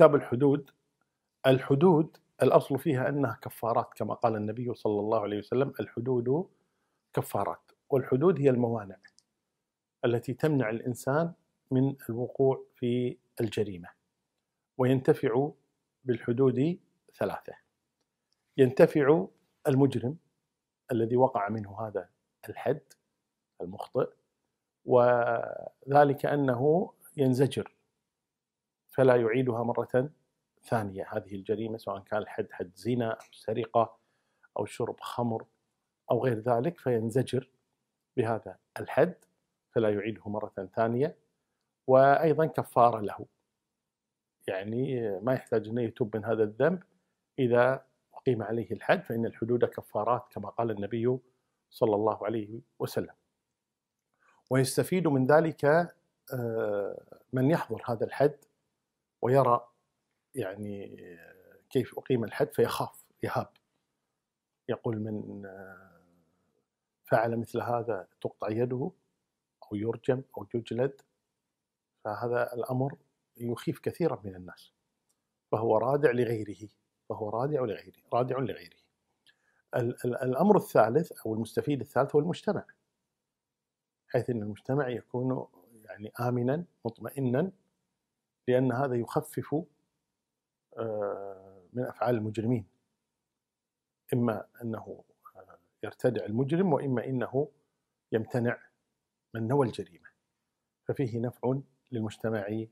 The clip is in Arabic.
كتاب الحدود الحدود الأصل فيها أنها كفارات كما قال النبي صلى الله عليه وسلم الحدود كفارات والحدود هي الموانع التي تمنع الإنسان من الوقوع في الجريمة وينتفع بالحدود ثلاثة ينتفع المجرم الذي وقع منه هذا الحد المخطئ وذلك أنه ينزجر فلا يعيدها مرة ثانية هذه الجريمة سواء كان الحد حد زنا أو سرقة أو شرب خمر أو غير ذلك فينزجر بهذا الحد فلا يعيده مرة ثانية وأيضا كفارة له يعني ما يحتاج أن يتوب من هذا الذنب إذا أقيم عليه الحد فإن الحدود كفارات كما قال النبي صلى الله عليه وسلم ويستفيد من ذلك آه، من يحضر هذا الحد ويرى يعني كيف أقيم الحد فيخاف يهاب يقول من فعل مثل هذا تقطع يده أو يرجم أو يجلد فهذا الأمر يخيف كثيرا من الناس فهو رادع لغيره فهو رادع لغيره رادع لغيره الأمر الثالث أو المستفيد الثالث هو المجتمع حيث أن المجتمع يكون يعني آمنا مطمئنا لأن هذا يخفف آه، من أفعال المجرمين إما أنه آه، يرتدع المجرم وإما أنه يمتنع من نوى الجريمة ففيه نفع للمجتمع